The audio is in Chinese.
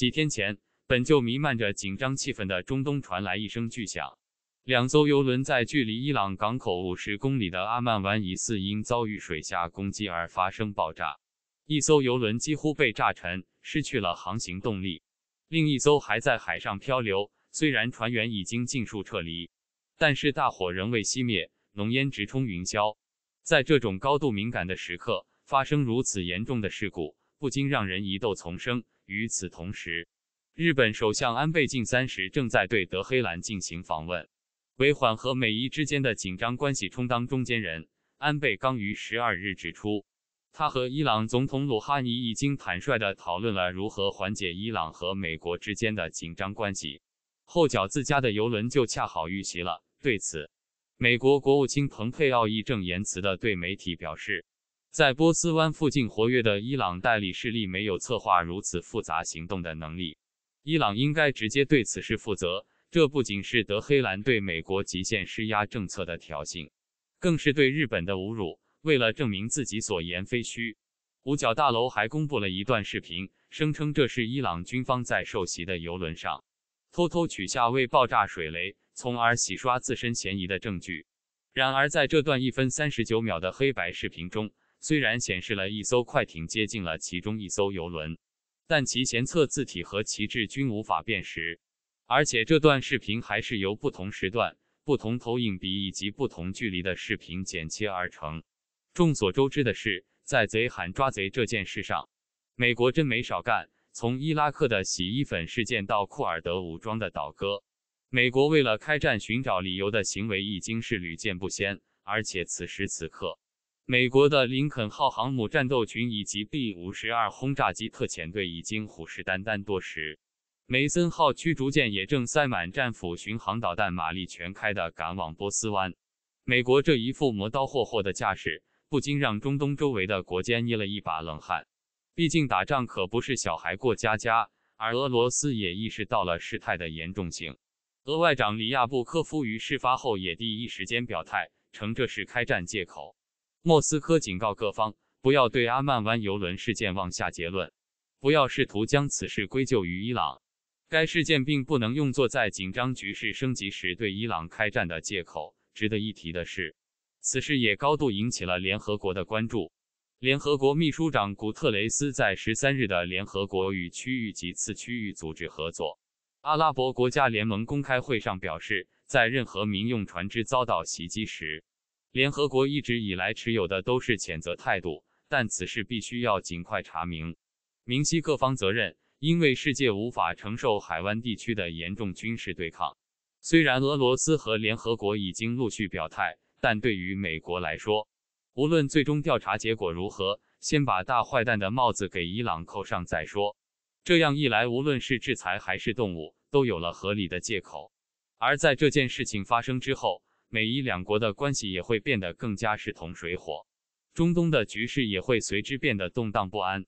几天前，本就弥漫着紧张气氛的中东传来一声巨响，两艘游轮在距离伊朗港口五十公里的阿曼湾疑似因遭遇水下攻击而发生爆炸，一艘游轮几乎被炸沉，失去了航行动力，另一艘还在海上漂流。虽然船员已经尽数撤离，但是大火仍未熄灭，浓烟直冲云霄。在这种高度敏感的时刻发生如此严重的事故。不禁让人疑窦丛生。与此同时，日本首相安倍晋三时正在对德黑兰进行访问，为缓和美伊之间的紧张关系充当中间人。安倍刚于十二日指出，他和伊朗总统鲁哈尼已经坦率地讨论了如何缓解伊朗和美国之间的紧张关系。后脚自家的游轮就恰好遇袭了。对此，美国国务卿蓬佩奥义正言辞地对媒体表示。在波斯湾附近活跃的伊朗代理势力没有策划如此复杂行动的能力。伊朗应该直接对此事负责。这不仅是德黑兰对美国极限施压政策的挑衅，更是对日本的侮辱。为了证明自己所言非虚，五角大楼还公布了一段视频，声称这是伊朗军方在受袭的游轮上偷偷取下未爆炸水雷，从而洗刷自身嫌疑的证据。然而，在这段一分三十九秒的黑白视频中，虽然显示了一艘快艇接近了其中一艘游轮，但其舷侧字体和旗帜均无法辨识，而且这段视频还是由不同时段、不同投影比以及不同距离的视频剪切而成。众所周知的是，在“贼喊抓贼”这件事上，美国真没少干。从伊拉克的洗衣粉事件到库尔德武装的倒戈，美国为了开战寻找理由的行为已经是屡见不鲜，而且此时此刻。美国的林肯号航母战斗群以及 B-52 轰炸机特遣队已经虎视眈眈多时，梅森号驱逐舰也正塞满战斧巡航导弹，马力全开的赶往波斯湾。美国这一副磨刀霍霍的架势，不禁让中东周围的国家捏了一把冷汗。毕竟打仗可不是小孩过家家。而俄罗斯也意识到了事态的严重性，俄外长里亚布科夫于事发后也第一时间表态，称这是开战借口。莫斯科警告各方不要对阿曼湾游轮事件妄下结论，不要试图将此事归咎于伊朗。该事件并不能用作在紧张局势升级时对伊朗开战的借口。值得一提的是，此事也高度引起了联合国的关注。联合国秘书长古特雷斯在十三日的联合国与区域及次区域组织合作阿拉伯国家联盟公开会上表示，在任何民用船只遭到袭击时，联合国一直以来持有的都是谴责态度，但此事必须要尽快查明，明晰各方责任，因为世界无法承受海湾地区的严重军事对抗。虽然俄罗斯和联合国已经陆续表态，但对于美国来说，无论最终调查结果如何，先把大坏蛋的帽子给伊朗扣上再说。这样一来，无论是制裁还是动武，都有了合理的借口。而在这件事情发生之后。美伊两国的关系也会变得更加势同水火，中东的局势也会随之变得动荡不安。